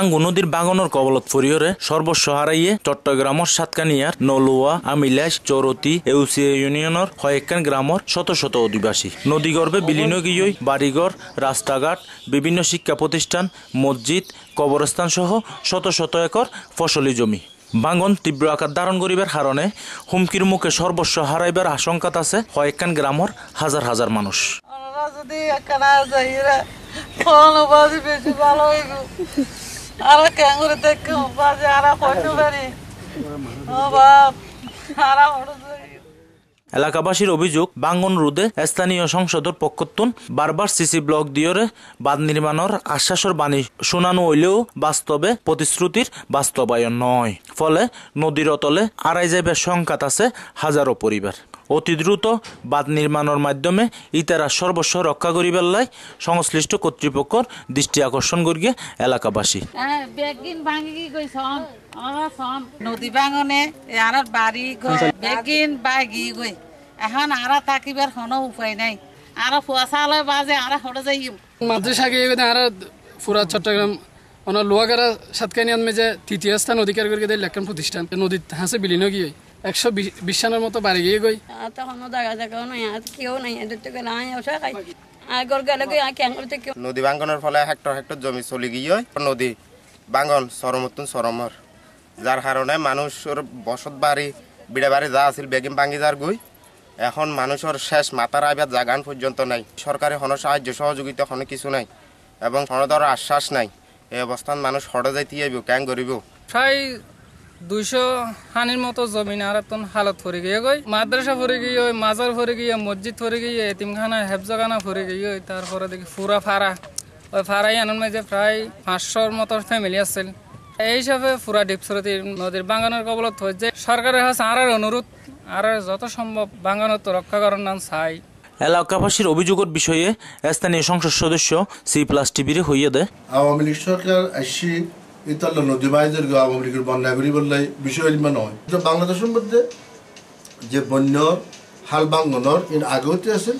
সাঙ্গু নদীর বাগানোর কবলত ফরিয়রে সর্বস্ব হারাইয়ে চট্টগ্রামর সাতকানিয়ার নলুয়া আমিলাস চৌরতি এউসিএ ইউনিয়নের হয়েকান গ্রামের শত শত অধিবাসী নদীগর্ভে বিলীন গিয়ে বাড়িঘর রাস্তাঘাট বিভিন্ন শিক্ষা প্রতিষ্ঠান মসজিদ কবরস্থান সহ শত শত একর ফসলি জমি বাঙ্গন তীব্র আকার ধারণ করিবার কারণে হুমকির মুখে সর্বস্ব হারাইবার আশঙ্কা আছে কয়েকখান গ্রামর হাজার হাজার মানুষ যদি আর আর ও বাপ আর এলাকাবাসীর অভিযোগ বাঙ্গন রুদে স্থানীয় সংসদের পক্ষত্তন বারবার সিসি ব্লক দিয়ে বাঁধ নির্মাণের আশ্বাসের বাণী শোনানো হইলেও বাস্তবে প্রতিশ্রুতির বাস্তবায়ন নয় ফলে নদীর অতলে আড়াই যাইবার সংখ্যাত আছে হাজারো পরিবার অতি দ্রুত বাঁধ নির্মাণের মাধ্যমে ইতারা সর্বস্ব রক্ষা করিবার লাই সংশ্লিষ্ট কর্তৃপক্ষর দৃষ্টি আকর্ষণ করিয়ে এলাকাবাসী হ্যাঁ, নদী ভাঙনে আর বাড়ি আচ্ছা। বেগিন বাগি গই এখন আর থাকিবার কোনো উপায় নাই আর ফুয়াশালয় বাজে আর হড়ে যাই মাঝে সাগে আর পুরা চট্টগ্রাম অনার লোহাগারা সাতকানিয়ান মেজে তৃতীয় স্থান অধিকার করে দেয় লেখান প্রতিষ্ঠান নদীর হাসে বিলীন গিয়ে একশো বিশ মতো বাড়ি গিয়ে গই তখনও জায়গা জায়গাও নাই আর কেউ নাই এদের ওষা খাই আগর গেলে থেকে নদী ভাঙ্গনের ফলে হেক্টর হেক্টর জমি চলে গিয়ে নদী ভাঙ্গন সরমর যার কারণে মানুষের বসত বাড়ি বাড়ি যা আছিল বেগিম ভাঙ্গি যার গই এখন মানুষের শেষ মাতার আবার জাগান পর্যন্ত নাই সরকারি হন সাহায্য সহযোগিতা হন কিছু নাই এবং হন আশ্বাস নাই এই অবস্থান মানুষ হড়ে যাইতে যাইব ক্যাং করিব দুইশো হানির মতো জমিন আর তখন হালত ফরে গিয়ে গই মাদ্রাসা ফরে গিয়ে মাজার ফরে গিয়ে মসজিদ ফরে গিয়ে এতিমখানা হেফজাখানা ফরে গিয়ে তারপরে দেখি ফুরা ফারা ওই ফারাই আনার মাঝে প্রায় পাঁচশোর মতো ফ্যামিলি আছিল এই হিসাবে ফুরা ডিপসরতি নদীর বাঙানোর কবলত হয়েছে সরকারের কাছে আর অনুরোধ আর যত সম্ভব বাঙানোর তো রক্ষা করার নাম চাই এলাকাবাসীর অভিযোগের বিষয়ে স্থানীয় সংসদ সদস্য সি প্লাস টিভিরে হইয়ে দেয় আওয়ামী লীগ সরকার আসি ইতাল্লা নদী বাইজের আওয়ামী লীগের বন্যা করি বললে বিষয় নয় বাংলাদেশের মধ্যে যে বন্য হাল বাঙ্গনর ইন আগেওতে আছে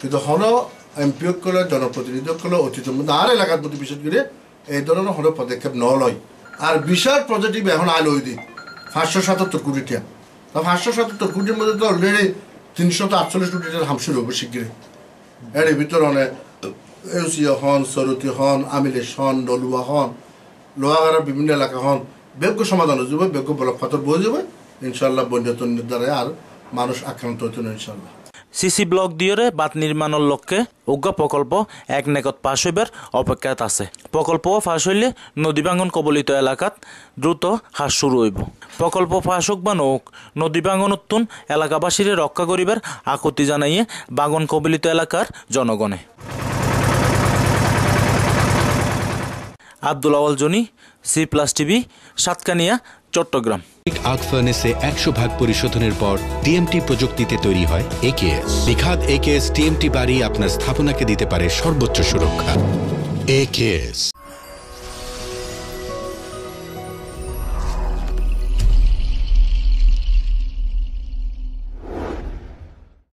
কিন্তু হন এমপিসকলে জনপ্রতিনিধিসকলে অতীতের মধ্যে আর এলাকার প্রতি বিশেষ করে এই ধরনের হন পদক্ষেপ নলয় আর বিশাল প্রজেক্টিভ এখন আলো দি পাঁচশো সাতাত্তর কোটিটা তা পাঁচশো সাতাত্তর কোটির মধ্যে তো অলরেডি তিনশো আটচল্লিশ কোটিটার হামশুর হবো শীঘ্রই এর ভিতরে অনেক এউসিয়া হন সরতি হন আমিলেশ হন ডলুয়া হন লোহাগাড়ার বিভিন্ন এলাকা হন বেগ্য সমাধান হয়ে যাবে বেগ্য বলকপাতর বয়ে যাবে ইনশাল্লাহ বন্যতন্যের দ্বারা আর মানুষ আক্রান্ত হতো না ইনশাল্লাহ সিসি ব্লক দিয়ে বাদ নির্মাণের লক্ষ্যে উগ্র প্রকল্প এক নেকত পাশ হইবার অপেক্ষাত আছে প্রকল্প ফাঁস হইলে নদী ভাঙন কবলিত এলাকাত দ্রুত হাস শুরু হইব প্রকল্প ফাঁস হোক বা নৌক নদী ভাঙন উত্তুন এলাকাবাসীরে রক্ষা করিবার আকুতি জানাইয়ে বাগন কবলিত এলাকার জনগণে Abdul Awal Jony C plus TV Satkania Chattogram আগ ফার্নেসে একশো ভাগ পরিশোধনের পর টিএমটি প্রযুক্তিতে তৈরি হয় একেএস বিখাত একেএস টিএমটি বাড়ি আপনার স্থাপনাকে দিতে পারে সর্বোচ্চ সুরক্ষা একেএস